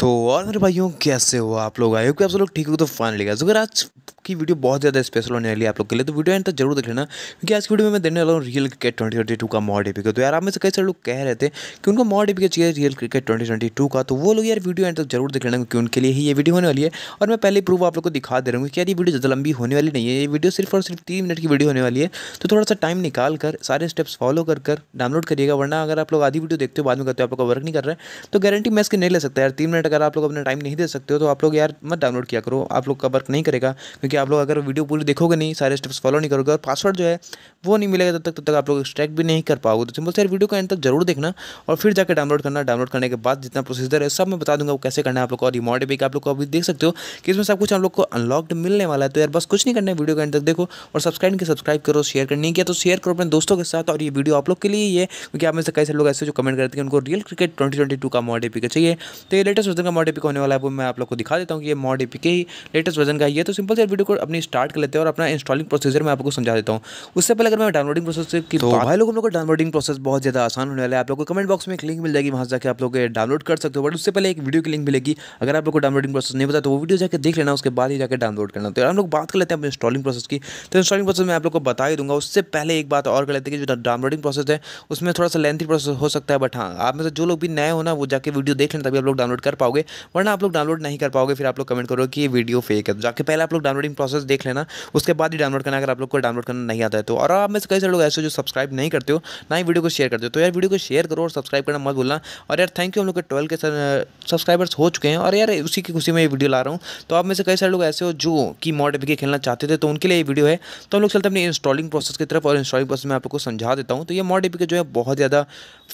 तो और मेरे भाइयों कैसे हो आप लोग आए हो कि आप सब लोग ठीक हो तो फाइनली गए अगर आज की वीडियो बहुत ज़्यादा स्पेशल होने वाली है आप लोग के लिए तो वीडियो एंड तक जरूर देख लेना क्योंकि आज की वीडियो में मैं देने वाला हूँ Real Cricket twenty twenty two का मॉड का तो यार आप में से कई सारे लोग कह रहे थे कि उनको मॉड का चाहिए Real Cricket twenty twenty two का तो वो लोग यार वीडियो एंड तक जरूर देख लेना क्योंकि उनके लिए ही ये वीडियो होने वाली है और मैं पहले प्रूफ आप लोग को दिखा दे रहा हूँ कि यार ये वीडियो ज़्यादा लंबी होने वाली नहीं है ये वीडियो सिर्फ और सिर्फ तीन मिनट की वीडियो होने वाली है तो थोड़ा सा टाइम निकाल कर सारे स्टेप्स फॉलो कर कर डाउनलोड करिएगा वरना अगर आप लोग आधी वीडियो देखते हो बाद में करते हो आप लोग का वर्क नहीं कर रहा है तो गारंटी मैं इसके नहीं ले सकता यार तीन मिनट अगर आप लोग अपना टाइम नहीं दे सकते हो तो आप लोग यार मत डाउनलोड किया करो आप लोग का वर्क नहीं करेगा क्योंकि क्योंकि आप लोग अगर वीडियो पूरी देखोगे नहीं सारे स्टेप्स फॉलो नहीं करोगे और पासवर्ड जो है वो नहीं मिलेगा तब तक तब तक आप लोग एक्सट्रैक्ट भी नहीं कर पाओगे तो सिंपल सर वीडियो को एंड तक जरूर देखना और फिर जाकर डाउनलोड करना डाउनलोड करने के बाद जितना प्रोसीजर है सब मैं बता दूंगा वो कैसे करना है आप लोग को और रिमोट भी आप लोग को अभी देख सकते हो कि इसमें सब कुछ आप लोग को अनलॉक्ड मिलने वाला है तो यार बस कुछ नहीं करना है वीडियो को एंड तक देखो और सब्सक्राइब नहीं सब्सक्राइब करो शेयर कर नहीं किया तो शेयर करो अपने दोस्तों के साथ और ये वीडियो आप लोग के लिए ही है क्योंकि आप में से कई सारे लोग ऐसे जो कमेंट करते हैं उनको Real Cricket twenty twenty two का मॉड एपी का चाहिए तो ये लेटेस्ट वर्जन का मॉड एपी होने वाला है वो मैं आप लोग को दिखा देता हूँ कि ये मॉड एपी के ही लेटेस्ट वर्जन का ही है तो सिंपल से वीडियो वीडियो को अपनी स्टार्ट कर लेते हैं और अपना इंस्टॉलिंग प्रोसीजर मैं आपको समझा देता हूँ उससे पहले अगर मैं डाउनलोडिंग प्रोसेस की तो भाई लोगों को डाउनलोडिंग प्रोसेस बहुत ज़्यादा आसान होने वाला है आप लोगों को कमेंट बॉक्स में एक लिंक मिल जाएगी वहाँ जाकर आप लोग डाउनलोड कर सकते हो बट उससे पहले एक वीडियो की लिंक मिलेगी अगर आप लोग को डाउनलोडिंग प्रोसेस नहीं पता तो वो वीडियो जाकर देख लेना उसके बाद ही जाकर डाउनलोड करना तो हम लोग बात कर लेते हैं अपने इंस्टॉलिंग प्रोसेस की तो इंस्टॉलिंग प्रोसेस मैं आप लोग को बता ही दूंगा उससे पहले एक बात और कर लेते हैं कि जो डाउनलोडिंग प्रोसेस है उसमें थोड़ा सा लेंथी प्रोसेस हो सकता है बट हाँ आप में से जो लोग भी नए हो ना वो जाकर वीडियो देख लेना तभी आप लोग डाउनलोड कर पाओगे वरना आप लोग डाउनलोड नहीं कर पाओगे फिर आप लोग कमेंट करोगे कि ये वीडियो फेक है तो जाके पहले आप लोग डाउनलोडिंग इंस्टॉलेशन प्रोसेस देख लेना उसके बाद ही डाउनलोड करना अगर आप लोग को डाउनलोड करना नहीं आता है तो और आप में से कई सारे लोग ऐसे जो सब्सक्राइब नहीं करते हो ना ही वीडियो को शेयर करते हो तो यार वीडियो को शेयर करो और सब्सक्राइब करना मत भूलना और यार थैंक यू हम लोग के ट्वेल्व के सब्सक्राइबर्स हो चुके हैं और यार उसी की खुशी में ये वीडियो ला रहा हूँ तो आप में से कई सारे लोग ऐसे हो जो कि मॉड एपीके खेलना चाहते थे तो उनके लिए ये वीडियो है तो हम लोग चलते अपनी इंस्टॉलिंग प्रोसेस की तरफ और इंस्टॉलिंग प्रोसेस में आप लोग को समझा देता हूँ तो ये मॉड एपीके जो है बहुत ज़्यादा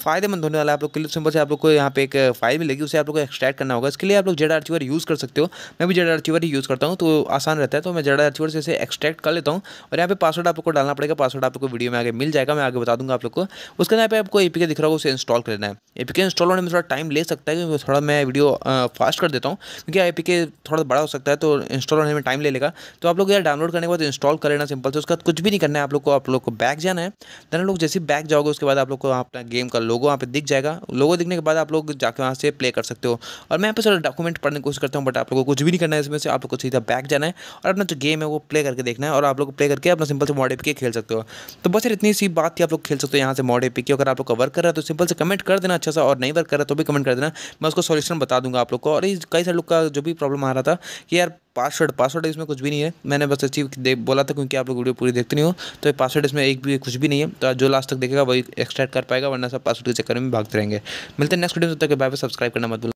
फायदेमंद होने वाला है आप लोग क्लिप सिंपल से आप लोग को यहाँ पे एक फाइल मिलेगी उसे आप लोग को एक्सट्रैक्ट करना होगा इसके लिए आप लोग जेड आर्चिवर यूज़ कर सकते हो मैं भी जेड आर्चिवर ही यूज़ करता हूँ तो आसान रहता है तो तो मैं जरा अच्छी से इसे एक्सट्रैक्ट कर लेता हूँ और यहाँ पे पासवर्ड आपको डालना पड़ेगा पासवर्ड आपको वीडियो में आगे मिल जाएगा मैं आगे बता दूंगा आप लोग को उसके यहाँ पे आपको एपीके दिख रहा होगा उसे इंस्टॉल कर लेना है एपीके इंस्टॉल होने में थोड़ा टाइम ले सकता है क्योंकि थोड़ा मैं वीडियो फास्ट कर देता हूँ क्योंकि एपीके थोड़ा बड़ा हो सकता है तो इंस्टॉल होने में टाइम ले लेगा तो आप लोग यार डाउनलोड करने के बाद इंस्टॉल कर लेना सिंपल से उसका कुछ भी नहीं करना है आप लोग को आप लोग को बैक जाना है देन लोग जैसे बैक जाओगे उसके बाद आप लोग को अपना गेम का लोगो वहाँ पे दिख जाएगा लोगो दिखने के बाद आप लोग जाकर वहाँ से प्ले कर सकते हो और मैं यहाँ पे सर डॉक्यूमेंट पढ़ने की कोशिश करता हूँ बट आप लोग को कुछ भी नहीं करना है इसमें से आप लोग को सीधा बैक जाना है और अपना जो गेम है वो प्ले करके देखना है और आप लोग प्ले करके अपना सिंपल से मॉडे एपी खेल सकते हो तो बस यार इतनी सी बात थी आप लोग खेल सकते हो यहाँ से मॉडे एपी अगर आप लोग का वर्क कर रहा है तो सिंपल से कमेंट कर देना अच्छा सा और नहीं वर्क कर रहा तो भी कमेंट कर देना मैं उसको सोल्यूशन बता दूंगा आप लोग को और कई सारे लोग का जो भी प्रॉब्लम आ रहा था कि यार पासवर्ड पासवर्ड इसमें कुछ भी नहीं है मैंने बस अच्छी बोला था क्योंकि आप लोग वीडियो पूरी देखते नहीं हो तो पासवर्ड इसमें एक भी कुछ भी नहीं है तो जो लास्ट तक देखेगा वही एक्सट्रैक्ट कर पाएगा वरना सब पासवर्ड के चक्कर में भागते रहेंगे मिलते हैं नेक्स्ट वीडियो में तक बाय बाय सब्सक्राइब करना मत